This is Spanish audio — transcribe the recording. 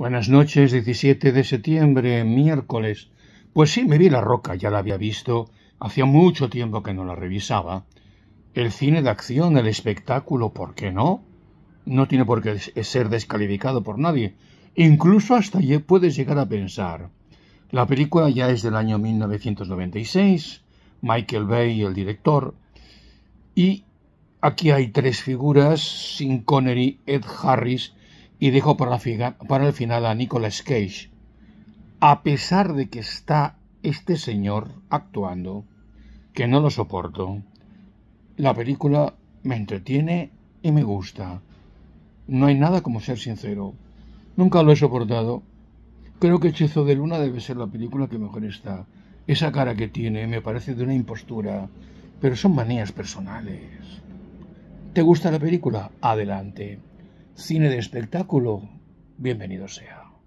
Buenas noches, 17 de septiembre, miércoles. Pues sí, me vi la roca, ya la había visto, hacía mucho tiempo que no la revisaba. El cine de acción, el espectáculo, ¿por qué no? No tiene por qué ser descalificado por nadie. Incluso hasta allí puedes llegar a pensar. La película ya es del año 1996, Michael Bay, el director, y aquí hay tres figuras, Sin Connery, Ed Harris y dejó para, para el final a Nicolas Cage. A pesar de que está este señor actuando, que no lo soporto, la película me entretiene y me gusta. No hay nada como ser sincero. Nunca lo he soportado. Creo que Hechizo de Luna debe ser la película que mejor está. Esa cara que tiene me parece de una impostura, pero son manías personales. ¿Te gusta la película? Adelante cine de espectáculo, bienvenido sea.